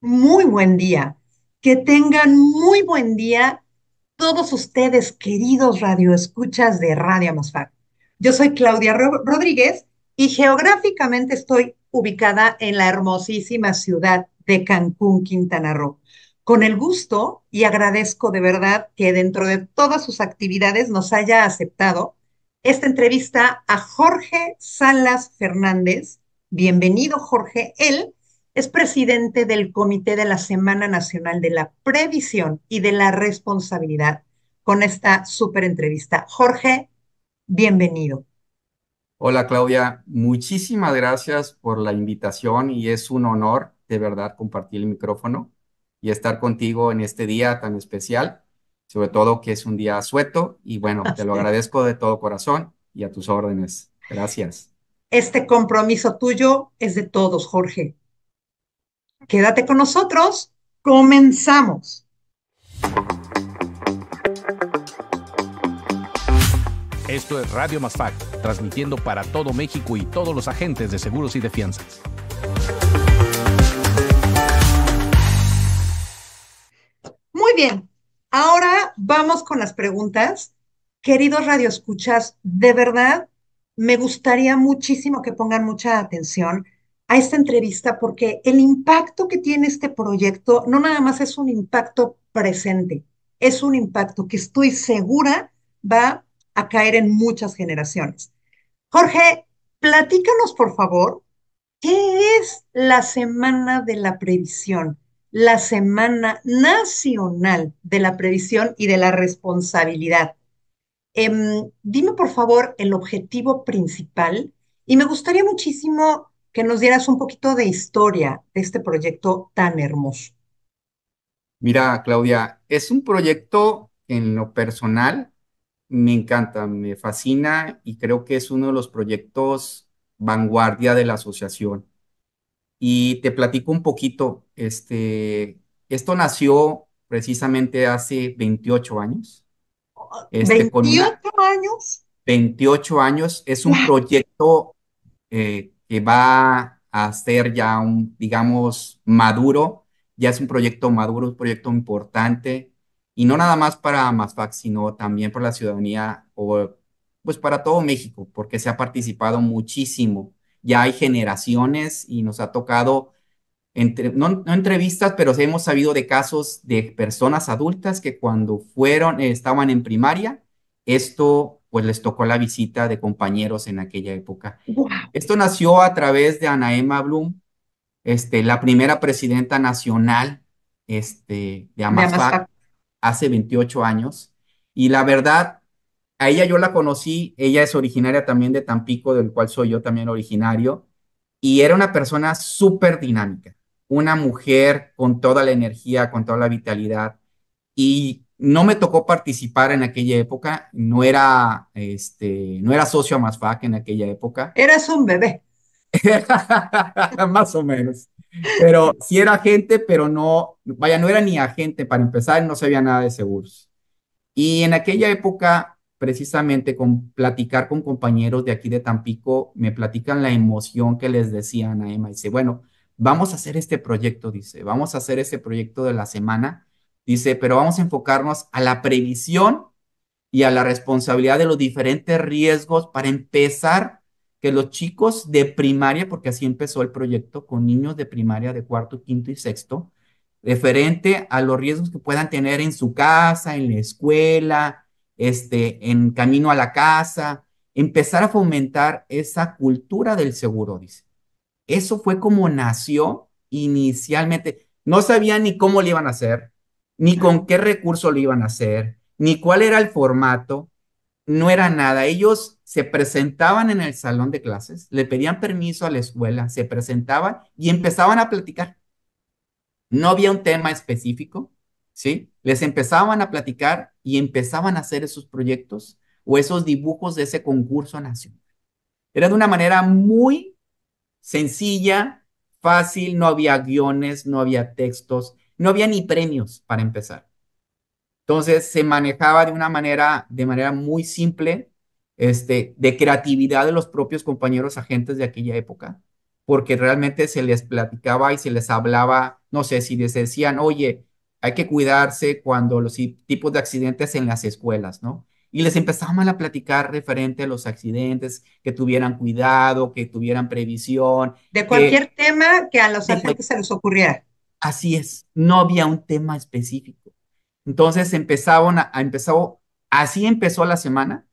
muy buen día. Que tengan muy buen día todos ustedes, queridos radioescuchas de Radio Amosfag. Yo soy Claudia Rodríguez y geográficamente estoy ubicada en la hermosísima ciudad de Cancún, Quintana Roo. Con el gusto y agradezco de verdad que dentro de todas sus actividades nos haya aceptado esta entrevista a Jorge Salas Fernández. Bienvenido, Jorge. Él es presidente del Comité de la Semana Nacional de la Previsión y de la Responsabilidad con esta súper entrevista. Jorge, bienvenido. Hola Claudia, muchísimas gracias por la invitación y es un honor de verdad compartir el micrófono y estar contigo en este día tan especial, sobre todo que es un día sueto y bueno, te lo agradezco de todo corazón y a tus órdenes. Gracias. Este compromiso tuyo es de todos, Jorge. Quédate con nosotros, comenzamos. Esto es Radio Más Fact, transmitiendo para todo México y todos los agentes de seguros y de fianzas. Muy bien, ahora vamos con las preguntas. Queridos radioescuchas, de verdad me gustaría muchísimo que pongan mucha atención a esta entrevista porque el impacto que tiene este proyecto no nada más es un impacto presente, es un impacto que estoy segura va a caer en muchas generaciones. Jorge, platícanos por favor, ¿qué es la Semana de la Previsión? La Semana Nacional de la Previsión y de la Responsabilidad. Em, dime por favor el objetivo principal y me gustaría muchísimo que nos dieras un poquito de historia de este proyecto tan hermoso. Mira, Claudia, es un proyecto en lo personal me encanta, me fascina y creo que es uno de los proyectos vanguardia de la asociación. Y te platico un poquito, este, esto nació precisamente hace 28 años. ¿28 este, años? 28 años, es un proyecto eh, que va a ser ya un, digamos, maduro, ya es un proyecto maduro, un proyecto importante, y no nada más para MASFAC, sino también para la ciudadanía o pues para todo México, porque se ha participado muchísimo. Ya hay generaciones y nos ha tocado, entre, no, entrevistas, pero hemos sabido de casos de personas adultas que cuando fueron, estaban en primaria, esto pues les tocó la visita de compañeros en aquella época. Esto nació a través de Ana Emma Bloom, este, la primera presidenta nacional este, de AMASFAC hace 28 años. Y la verdad, a ella yo la conocí, ella es originaria también de Tampico, del cual soy yo también originario, y era una persona súper dinámica, una mujer con toda la energía, con toda la vitalidad. Y no me tocó participar en aquella época, no era, este, no era socio a MASFAC en aquella época. ¿Eres un bebé. Más o menos. Pero sí era agente, pero no, vaya, no era ni agente para empezar, no sabía nada de seguros. Y en aquella época, precisamente con platicar con compañeros de aquí de Tampico, me platican la emoción que les decían a Emma. Dice, bueno, vamos a hacer este proyecto, dice, vamos a hacer este proyecto de la semana Dice, pero vamos a enfocarnos a la previsión y a la responsabilidad de los diferentes riesgos para empezar que los chicos de primaria, porque así empezó el proyecto con niños de primaria de cuarto, quinto y sexto, referente a los riesgos que puedan tener en su casa, en la escuela, este, en camino a la casa, empezar a fomentar esa cultura del seguro, dice. Eso fue como nació inicialmente. No sabían ni cómo le iban a hacer, ni con qué recurso lo iban a hacer, ni cuál era el formato, no era nada. Ellos se presentaban en el salón de clases, le pedían permiso a la escuela, se presentaban y empezaban a platicar. No había un tema específico, ¿sí? Les empezaban a platicar y empezaban a hacer esos proyectos o esos dibujos de ese concurso nacional. Era de una manera muy sencilla, fácil, no había guiones, no había textos, no había ni premios para empezar. Entonces se manejaba de una manera, de manera muy simple, este, de creatividad de los propios compañeros agentes de aquella época, porque realmente se les platicaba y se les hablaba, no sé, si les decían, oye, hay que cuidarse cuando los tipos de accidentes en las escuelas, ¿no? Y les empezaban a platicar referente a los accidentes, que tuvieran cuidado, que tuvieran previsión. De cualquier tema que a los agentes se les ocurriera. Así es, no había un tema específico. Entonces empezaban a, a así empezó la semana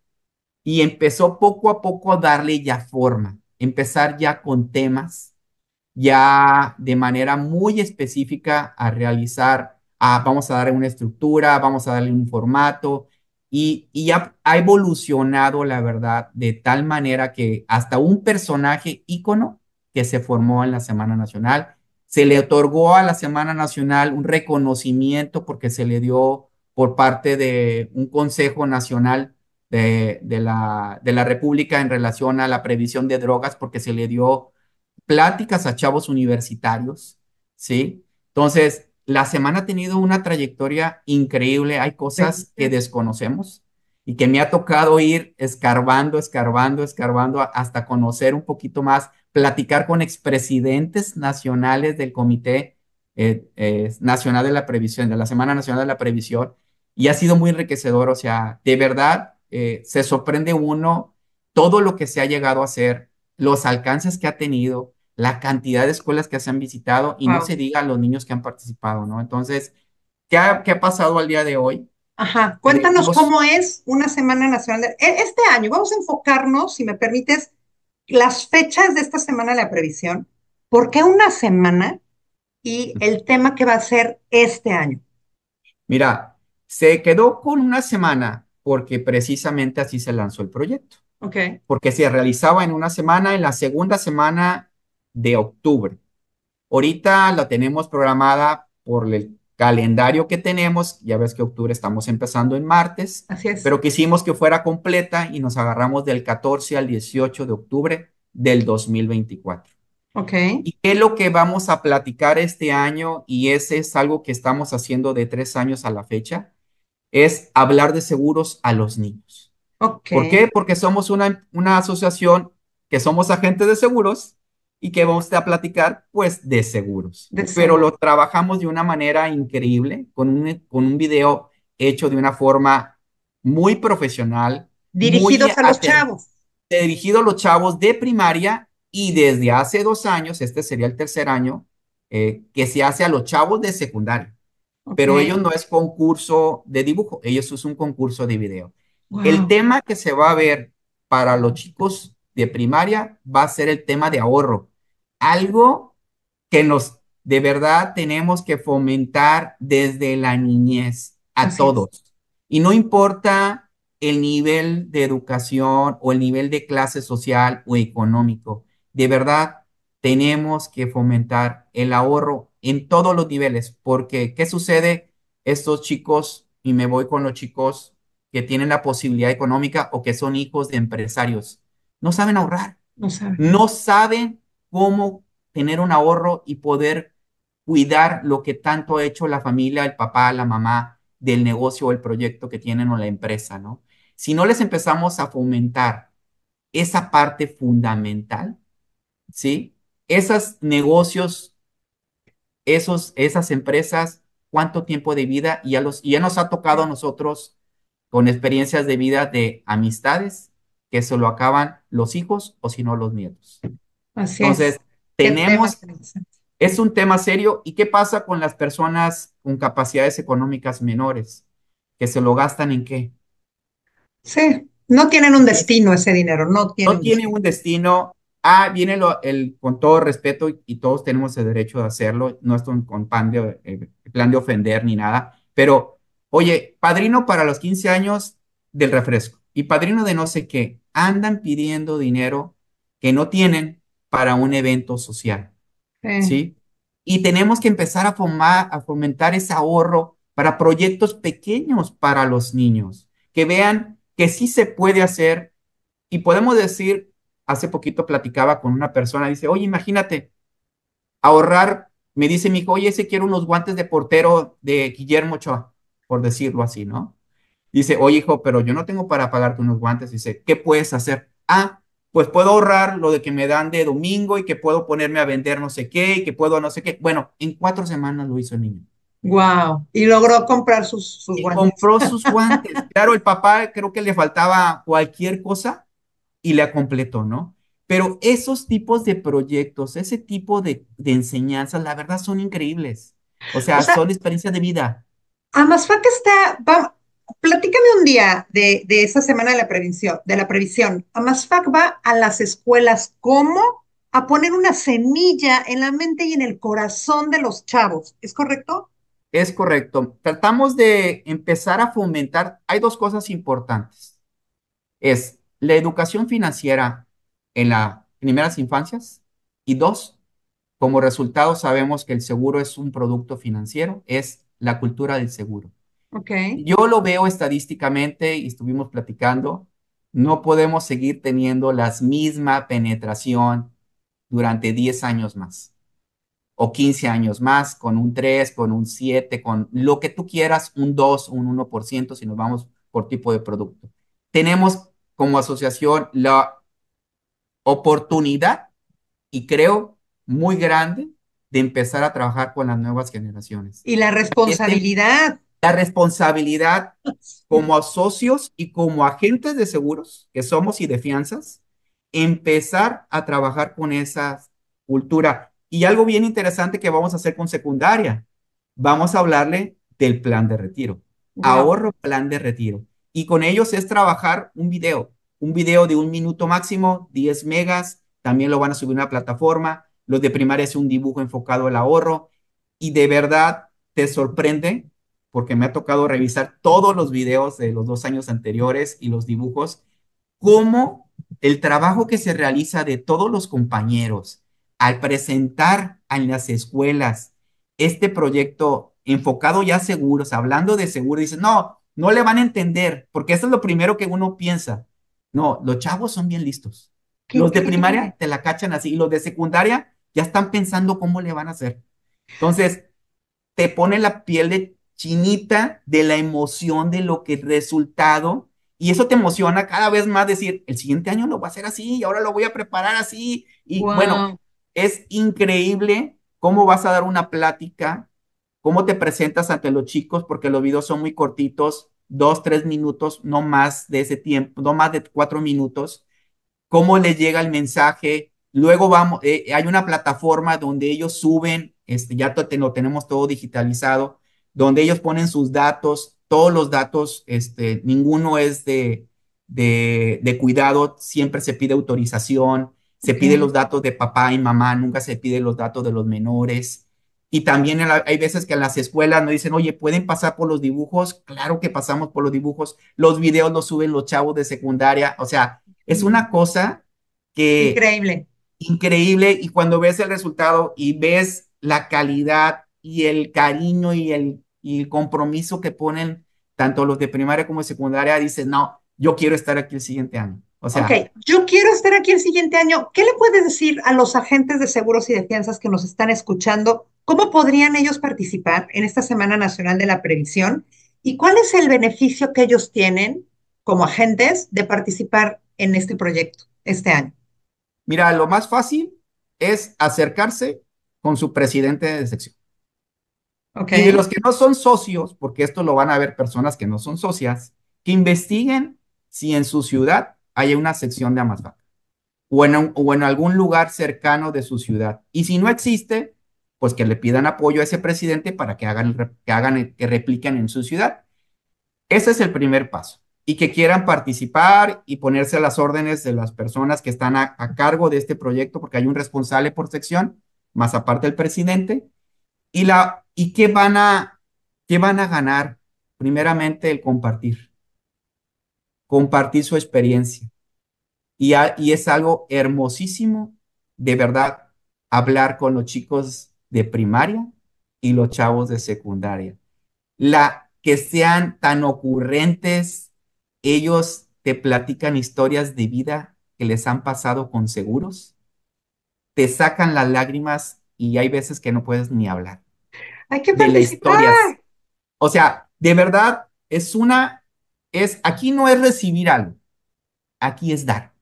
y empezó poco a poco a darle ya forma, empezar ya con temas, ya de manera muy específica a realizar, vamos a darle una estructura, vamos a darle un formato, y, ya ha, ha, evolucionado, la verdad, de tal manera que hasta un personaje ícono que se formó en la Semana Nacional se le otorgó a la Semana Nacional un reconocimiento porque se le dio por parte de un Consejo Nacional de, la, República en relación a la previsión de drogas, porque se le dio pláticas a chavos universitarios, ¿sí? Entonces, la semana ha tenido una trayectoria increíble, hay cosas que desconocemos y que me ha tocado ir escarbando, escarbando, escarbando hasta conocer un poquito más platicar con expresidentes nacionales del Comité eh, eh, Nacional de la Previsión, de la Semana Nacional de la Previsión, y ha sido muy enriquecedor, o sea, de verdad eh, se sorprende uno todo lo que se ha llegado a hacer, los alcances que ha tenido, la cantidad de escuelas que se han visitado y no se diga los niños que han participado, ¿no? Entonces, ¿qué ha, pasado al día de hoy? Ajá, cuéntanos cómo es una Semana Nacional de... E, este año, vamos a enfocarnos, si me permites, las fechas de esta semana de la previsión, ¿por qué una semana y el tema que va a ser este año? Mira, se quedó con una semana porque precisamente así se lanzó el proyecto. Ok. Porque se realizaba en una semana, en la segunda semana de octubre. Ahorita la tenemos programada por el calendario que tenemos, ya ves que octubre estamos empezando en martes, pero quisimos que fuera completa y nos agarramos del 14 al 18 de octubre del 2024. Ok. ¿Y qué es lo que vamos a platicar este año? Y ese es algo que estamos haciendo de tres años a la fecha, es hablar de seguros a los niños. Okay. ¿Por qué? Porque somos una, una asociación que somos agentes de seguros y que vamos a platicar, pues, de seguros. Pero lo trabajamos de una manera increíble, con un, con video hecho de una forma muy profesional. Dirigidos a los chavos. Eh, dirigido a los chavos de primaria y desde hace dos años, este sería el tercer año, eh, que se hace a los chavos de secundaria. Pero ellos no es concurso de dibujo, ellos es un concurso de video. El tema que se va a ver para los chicos de primaria va a ser el tema de ahorro. Algo que nos de verdad tenemos que fomentar desde la niñez a todos. Y no importa el nivel de educación o el nivel de clase social o económico. De verdad, tenemos que fomentar el ahorro en todos los niveles, porque ¿qué sucede? Estos chicos, y me voy con los chicos que tienen la posibilidad económica o que son hijos de empresarios, no saben ahorrar, no saben, no saben cómo tener un ahorro y poder cuidar lo que tanto ha hecho la familia, el papá, la mamá del negocio o el proyecto que tienen o la empresa, ¿no? Si no les empezamos a fomentar esa parte fundamental, ¿sí? Esos negocios, esos, esas empresas, cuánto tiempo de vida y los, ya nos ha tocado a nosotros con experiencias de vida de amistades, que se lo acaban los hijos o si no los nietos. Así Entonces, tenemos, es un tema serio. ¿Y qué pasa con las personas con capacidades económicas menores? ¿Que se lo gastan en qué? Sí, no tienen un destino ese dinero, no tienen. un destino. Ah, viene el, con todo respeto y, todos tenemos el derecho de hacerlo, no es con pan de, eh, plan de ofender ni nada, pero oye, padrino para los 15 años del refresco y padrino de no sé qué, andan pidiendo dinero que no tienen para un evento social. Sí. Y tenemos que empezar a, formar, a fomentar ese ahorro para proyectos pequeños para los niños, que vean que sí se puede hacer y podemos decir, hace poquito platicaba con una persona, dice, oye, imagínate, ahorrar, me dice mi hijo, oye, ese quiero unos guantes de portero de Guillermo Choa, por decirlo así, ¿no? dice, oye hijo, pero yo no tengo para pagarte unos guantes. Dice, ¿qué puedes hacer? Ah, pues puedo ahorrar lo de que me dan de domingo y que puedo ponerme a vender no sé qué y que puedo no sé qué. Bueno, en cuatro semanas lo hizo el niño. Wow. Y logró comprar sus, guantes. Compró sus guantes. claro, el papá creo que le faltaba cualquier cosa y la completó, ¿no? Pero esos tipos de proyectos, ese tipo de, de enseñanzas, la verdad son increíbles. O sea, son experiencias de vida. Ah, más que está, platícame un día de, de esa semana de la prevención, de la previsión. AMASFAC va a las escuelas como a poner una semilla en la mente y en el corazón de los chavos. ¿Es correcto? Es correcto. Tratamos de empezar a fomentar. Hay dos cosas importantes. Es la educación financiera en las primeras infancias y dos, como resultado sabemos que el seguro es un producto financiero, es la cultura del seguro. Okay. Yo lo veo estadísticamente y estuvimos platicando, no podemos seguir teniendo la misma penetración durante 10 años más o 15 años más, con un 3, con un 7, con lo que tú quieras, un 2, un 1%, si nos vamos por tipo de producto. Tenemos como asociación la oportunidad, y creo muy grande, de empezar a trabajar con las nuevas generaciones. Y la este responsabilidad la responsabilidad como socios y como agentes de seguros que somos y de fianzas, empezar a trabajar con esa cultura. Y algo bien interesante que vamos a hacer con secundaria, vamos a hablarle del plan de retiro, ahorro plan de retiro. Y con ellos es trabajar un video, un video de un minuto máximo, 10 megas, también lo van a subir a una plataforma. Los de primaria es un dibujo enfocado al ahorro y de verdad te sorprende porque me ha tocado revisar todos los videos de los dos años anteriores y los dibujos, cómo el trabajo que se realiza de todos los compañeros al presentar en las escuelas este proyecto enfocado ya a seguros, hablando de seguro, dicen, no, no le van a entender, porque eso es lo primero que uno piensa. No, los chavos son bien listos. Los de primaria te la cachan así, y los de secundaria ya están pensando cómo le van a hacer. Entonces, te pone la piel de, chinita de la emoción de lo que el resultado, y eso te emociona cada vez más decir, el siguiente año lo va a hacer así, y ahora lo voy a preparar así, y bueno, es increíble cómo vas a dar una plática, cómo te presentas ante los chicos, porque los videos son muy cortitos, dos, tres minutos, no más de ese tiempo, no más de cuatro minutos, cómo les llega el mensaje. Luego vamos, eh, hay una plataforma donde ellos suben, este, ya lo tenemos todo digitalizado, donde ellos ponen sus datos, todos los datos, este, ninguno es de, de, cuidado, siempre se pide autorización, se pide los datos de papá y mamá, nunca se piden los datos de los menores. Y también hay veces que en las escuelas nos dicen, oye, ¿pueden pasar por los dibujos? Claro que pasamos por los dibujos. Los videos los suben los chavos de secundaria. O sea, es una cosa que... Increíble. Increíble. Y cuando ves el resultado y ves la calidad y el cariño y el y el compromiso que ponen tanto los de primaria como de secundaria, dicen, no, yo quiero estar aquí el siguiente año. O sea, ok, yo quiero estar aquí el siguiente año. ¿Qué le puedes decir a los agentes de seguros y de fianzas que nos están escuchando? ¿Cómo podrían ellos participar en esta Semana Nacional de la Previsión? ¿Y cuál es el beneficio que ellos tienen como agentes de participar en este proyecto este año? Mira, lo más fácil es acercarse con su presidente de sección. Y los que no son socios, porque esto lo van a ver personas que no son socias, que investiguen si en su ciudad hay una sección de Amazon o en, o algún lugar cercano de su ciudad. Y si no existe, pues que le pidan apoyo a ese presidente para que hagan, que hagan, que repliquen en su ciudad. Ese es el primer paso. Y que quieran participar y ponerse a las órdenes de las personas que están a, a cargo de este proyecto, porque hay un responsable por sección, más aparte el presidente, ¿Y, la, y qué, van a, qué van a ganar? Primeramente el compartir, compartir su experiencia. Y, y es algo hermosísimo, de verdad, hablar con los chicos de primaria y los chavos de secundaria. La que sean tan ocurrentes, ellos te platican historias de vida que les han pasado con seguros, te sacan las lágrimas y hay veces que no puedes ni hablar. Hay que participar historias. O sea, de verdad es una es aquí no es recibir algo. Aquí es dar.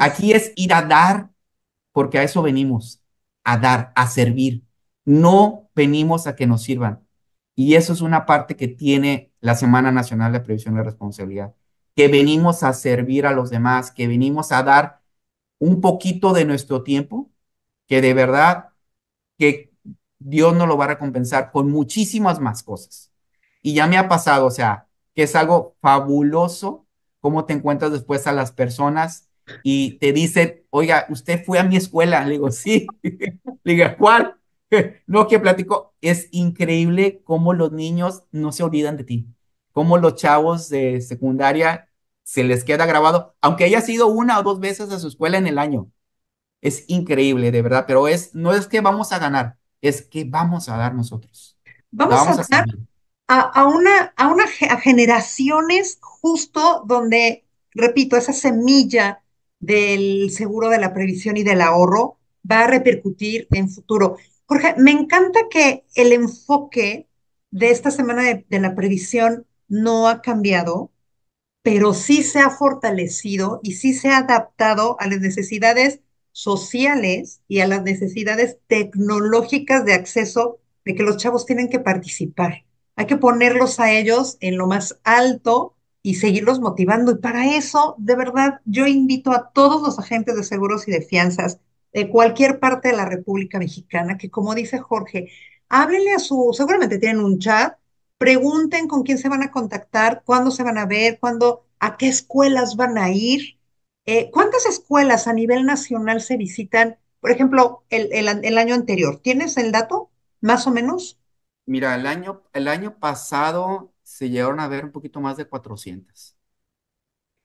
Aquí es ir a dar porque a eso venimos, a dar, a servir. No venimos a que nos sirvan. Y eso es una parte que tiene la Semana Nacional de Previsión de Responsabilidad, que venimos a servir a los demás, que venimos a dar un poquito de nuestro tiempo que de verdad que Dios no lo va a recompensar con muchísimas más cosas. Y ya me ha pasado, o sea, que es algo fabuloso cómo te encuentras después a las personas y te dicen, oiga, usted fue a mi escuela. Le digo, sí. Le digo, ¿cuál? no, que platico. Es increíble cómo los niños no se olvidan de ti, cómo los chavos de secundaria se les queda grabado, aunque haya sido una o dos veces a su escuela en el año, es increíble, de verdad, pero es, no es que vamos a ganar, es que vamos a dar nosotros. Vamos, a, a dar a, una, a, una, generaciones justo donde, repito, esa semilla del seguro de la previsión y del ahorro va a repercutir en futuro. Jorge, me encanta que el enfoque de esta semana de, de la previsión no ha cambiado, pero sí se ha fortalecido y sí se ha adaptado a las necesidades sociales y a las necesidades tecnológicas de acceso de que los chavos tienen que participar. Hay que ponerlos a ellos en lo más alto y seguirlos motivando. Y para eso, de verdad, yo invito a todos los agentes de seguros y de fianzas de cualquier parte de la República Mexicana que, como dice Jorge, háblenle a su, seguramente tienen un chat, pregunten con quién se van a contactar, cuándo se van a ver, cuándo, a qué escuelas van a ir, eh, ¿Cuántas escuelas a nivel nacional se visitan? Por ejemplo, el, año anterior, ¿tienes el dato más o menos? Mira, el año, el año pasado se llegaron a ver un poquito más de 400.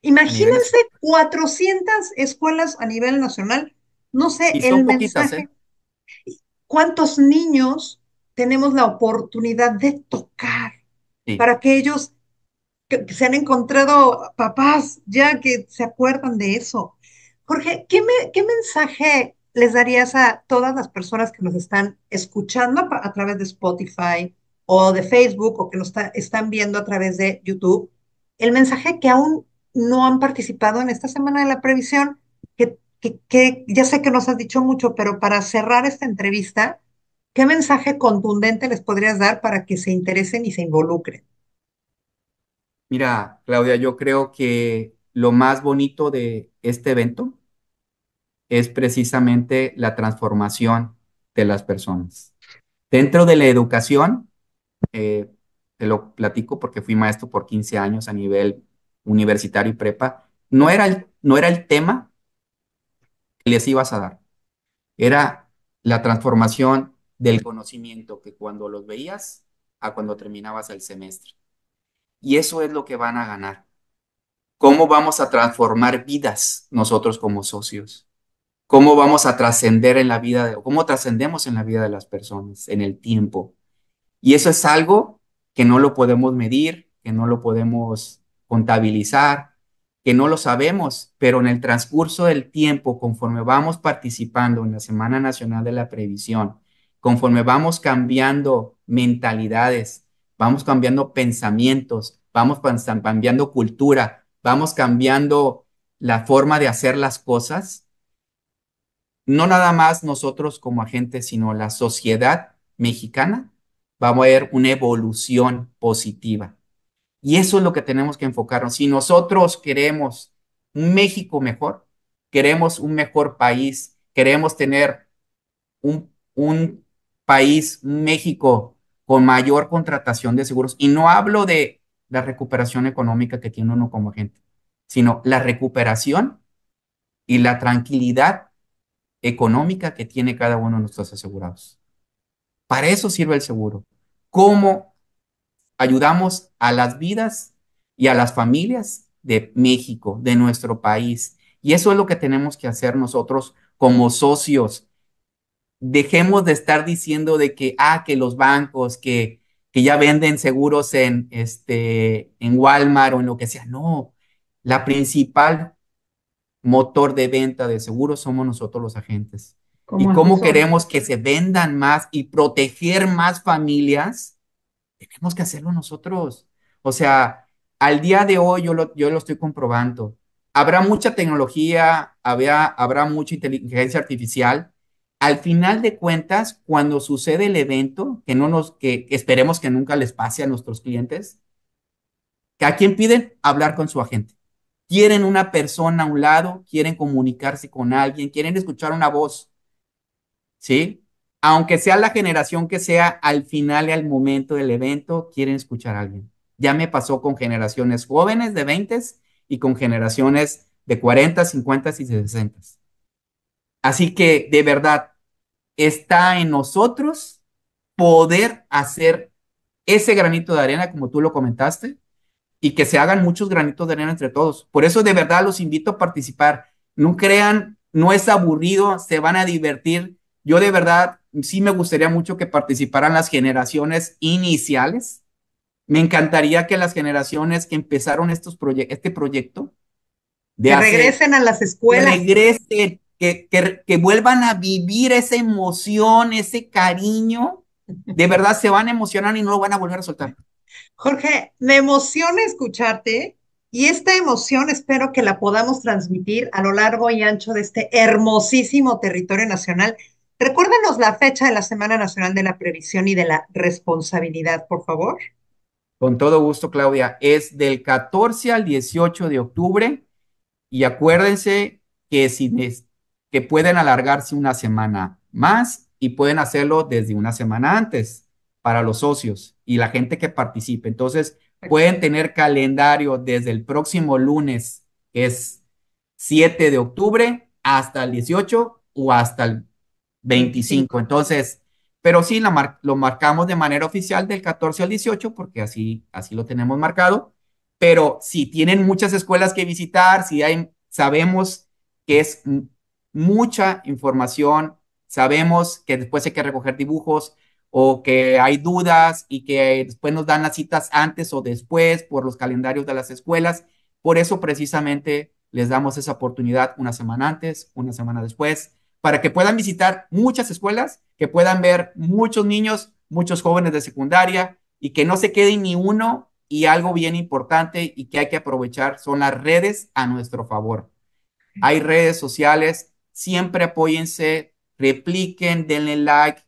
Imagínense 400 escuelas a nivel nacional. No sé, el ¿eh? ¿Cuántos niños tenemos la oportunidad de tocar para que ellos que se han encontrado papás ya que se acuerdan de eso. Jorge, ¿qué, qué mensaje les darías a todas las personas que nos están escuchando a través de Spotify o de Facebook o que nos están viendo a través de YouTube? El mensaje que aún no han participado en esta semana de la previsión, que ya sé que nos has dicho mucho, pero para cerrar esta entrevista, ¿qué mensaje contundente les podrías dar para que se interesen y se involucren? Mira, Claudia, yo creo que lo más bonito de este evento es precisamente la transformación de las personas. Dentro de la educación, eh, te lo platico porque fui maestro por 15 años a nivel universitario y prepa, no era el, no era el tema que les ibas a dar, era la transformación del conocimiento que cuando los veías a cuando terminabas el semestre. Y eso es lo que van a ganar. ¿Cómo vamos a transformar vidas nosotros como socios? ¿Cómo vamos a trascender en la vida, de, cómo trascendemos en la vida de las personas, en el tiempo? Y eso es algo que no lo podemos medir, que no lo podemos contabilizar, que no lo sabemos, pero en el transcurso del tiempo, conforme vamos participando en la Semana Nacional de la Previsión, conforme vamos cambiando mentalidades, vamos cambiando pensamientos, vamos cambiando cultura, vamos cambiando la forma de hacer las cosas, no nada más nosotros como agentes, sino la sociedad mexicana vamos a ver una evolución positiva. Y eso es lo que tenemos que enfocarnos. Si nosotros queremos un México mejor, queremos un mejor país, queremos tener un, un país, un México con mayor contratación de seguros. Y no hablo de la recuperación económica que tiene uno como agente, sino la recuperación y la tranquilidad económica que tiene cada uno de nuestros asegurados. Para eso sirve el seguro. ¿Cómo ayudamos a las vidas y a las familias de México, de nuestro país? Y eso es lo que tenemos que hacer nosotros como socios dejemos de estar diciendo de que, ah, que los bancos, que, ya venden seguros en, este, en Walmart o en lo que sea. No, la principal motor de venta de seguros somos nosotros los agentes. y cómo queremos que se vendan más y proteger más familias, tenemos que hacerlo nosotros. O sea, al día de hoy yo lo, yo lo estoy comprobando. Habrá mucha tecnología, habrá, habrá mucha inteligencia artificial, al final de cuentas, cuando sucede el evento, que no nos, que, esperemos que nunca les pase a nuestros clientes, ¿a quién piden? Hablar con su agente. Quieren una persona a un lado, quieren comunicarse con alguien, quieren escuchar una voz. ¿Sí? Aunque sea la generación que sea, al final y al momento del evento, quieren escuchar a alguien. Ya me pasó con generaciones jóvenes de 20 y con generaciones de 40, 50 y 60. Así que, de verdad, está en nosotros poder hacer ese granito de arena, como tú lo comentaste, y que se hagan muchos granitos de arena entre todos. Por eso de verdad los invito a participar. No crean, no es aburrido, se van a divertir. Yo de verdad sí me gustaría mucho que participaran las generaciones iniciales. Me encantaría que las generaciones que empezaron estos este proyecto regresen a las escuelas. Regresen, que, vuelvan a vivir esa emoción, ese cariño. De verdad se van a emocionar y no lo van a volver a soltar. Jorge, me emociona escucharte y esta emoción espero que la podamos transmitir a lo largo y ancho de este hermosísimo territorio nacional. Recuérdenos la fecha de la Semana Nacional de la Previsión y de la Responsabilidad, por favor. Con todo gusto, Claudia. Es del 14 al 18 de octubre. Y acuérdense que si que pueden alargarse una semana más y pueden hacerlo desde una semana antes para los socios y la gente que participe. Entonces, pueden tener calendario desde el próximo lunes, que es 7 de octubre, hasta el 18 o hasta el 25. Entonces, pero sí lo marcamos de manera oficial del 14 al 18 porque así, así lo tenemos marcado. Pero si tienen muchas escuelas que visitar, si hay, sabemos que es mucha información. Sabemos que después hay que recoger dibujos o que hay dudas y que después nos dan las citas antes o después por los calendarios de las escuelas. Por eso precisamente les damos esa oportunidad una semana antes, una semana después, para que puedan visitar muchas escuelas, que puedan ver muchos niños, muchos jóvenes de secundaria y que no se quede ni uno. Y algo bien importante y que hay que aprovechar son las redes a nuestro favor. Hay redes sociales, siempre apóyense, repliquen, denle like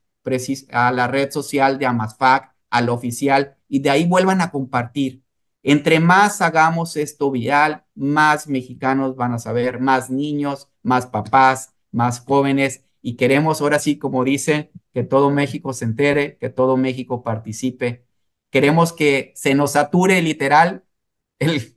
a la red social de AmasFac, al oficial, y de ahí vuelvan a compartir. Entre más hagamos esto viral, más mexicanos van a saber, más niños, más papás, más jóvenes, y queremos ahora sí, como dicen, que todo México se entere, que todo México participe. Queremos que se nos sature literal el,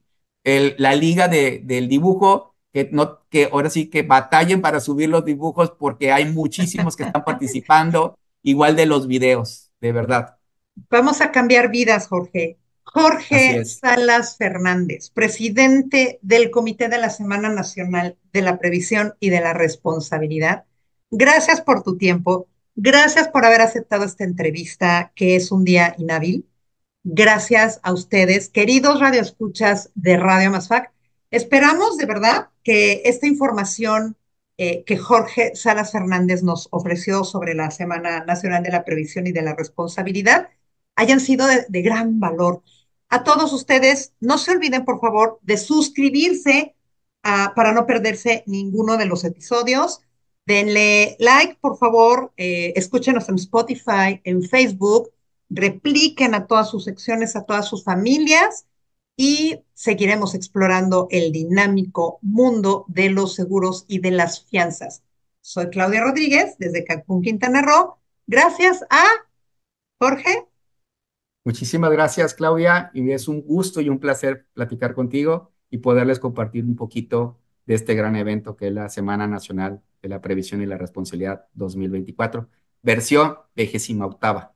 la liga del dibujo que, no, que ahora sí que batallen para subir los dibujos porque hay muchísimos que están participando, igual de los videos, de verdad. Vamos a cambiar vidas, Jorge. Jorge Salas Fernández, presidente del Comité de la Semana Nacional de la Previsión y de la Responsabilidad. Gracias por tu tiempo. Gracias por haber aceptado esta entrevista, que es un día inhábil. Gracias a ustedes, queridos radioescuchas de Radio Fact. Esperamos de verdad que esta información eh, que Jorge Salas Fernández nos ofreció sobre la Semana Nacional de la Previsión y de la Responsabilidad hayan sido de, gran valor. A todos ustedes, no se olviden, por favor, de suscribirse para no perderse ninguno de los episodios. Denle like, por favor, eh, escúchenos en Spotify, en Facebook, repliquen a todas sus secciones, a todas sus familias y seguiremos explorando el dinámico mundo de los seguros y de las fianzas. Soy Claudia Rodríguez desde Cancún, Quintana Roo. Gracias a Jorge. Muchísimas gracias, Claudia, y es un gusto y un placer platicar contigo y poderles compartir un poquito de este gran evento que es la Semana Nacional de la Previsión y la Responsabilidad 2024, versión vigésima octava.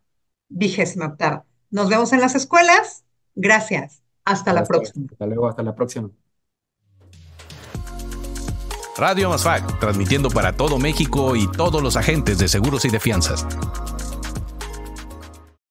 Vigésima Nos vemos en las escuelas. Gracias. Hasta, la próxima. Hasta luego, hasta la próxima. Radio Masfac, transmitiendo para todo México y todos los agentes de seguros y de fianzas.